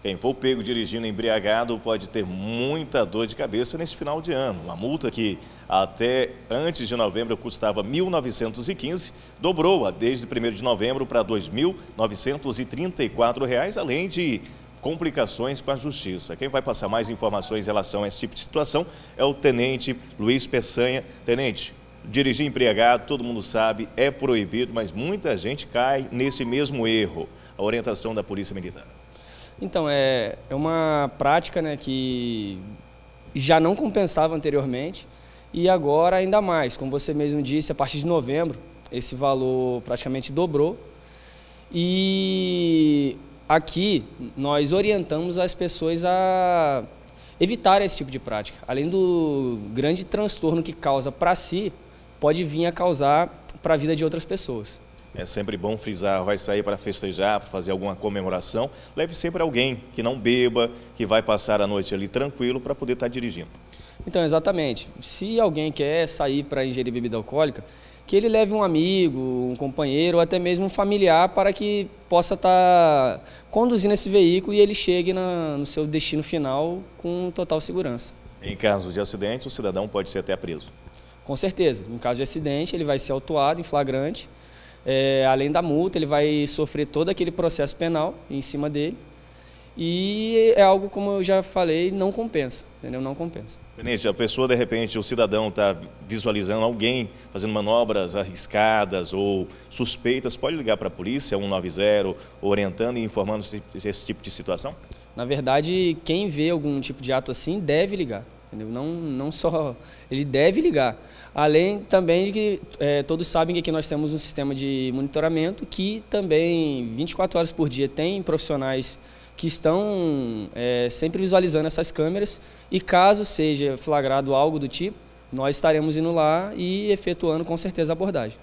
Quem for pego dirigindo embriagado pode ter muita dor de cabeça nesse final de ano. Uma multa que até antes de novembro custava 1.915, dobrou-a desde 1 de novembro para R$ 2.934, além de complicações com a justiça. Quem vai passar mais informações em relação a esse tipo de situação é o tenente Luiz Peçanha. Tenente, dirigir embriagado, todo mundo sabe, é proibido, mas muita gente cai nesse mesmo erro. A orientação da Polícia Militar. Então, é, é uma prática né, que já não compensava anteriormente e agora ainda mais. Como você mesmo disse, a partir de novembro esse valor praticamente dobrou. E aqui nós orientamos as pessoas a evitar esse tipo de prática. Além do grande transtorno que causa para si, pode vir a causar para a vida de outras pessoas. É sempre bom frisar, vai sair para festejar, para fazer alguma comemoração, leve sempre alguém que não beba, que vai passar a noite ali tranquilo para poder estar tá dirigindo. Então, exatamente. Se alguém quer sair para ingerir bebida alcoólica, que ele leve um amigo, um companheiro, ou até mesmo um familiar para que possa estar tá conduzindo esse veículo e ele chegue na, no seu destino final com total segurança. Em caso de acidente, o cidadão pode ser até preso? Com certeza. Em caso de acidente, ele vai ser autuado em flagrante é, além da multa, ele vai sofrer todo aquele processo penal em cima dele. E é algo, como eu já falei, não compensa, entendeu? Não compensa. Tenente, a pessoa, de repente, o cidadão está visualizando alguém fazendo manobras arriscadas ou suspeitas, pode ligar para a polícia, 190, orientando e informando esse, esse tipo de situação? Na verdade, quem vê algum tipo de ato assim deve ligar. Entendeu? Não, não só. Ele deve ligar. Além também de que é, todos sabem que aqui nós temos um sistema de monitoramento que também 24 horas por dia tem profissionais que estão é, sempre visualizando essas câmeras e caso seja flagrado algo do tipo, nós estaremos indo lá e efetuando com certeza a abordagem.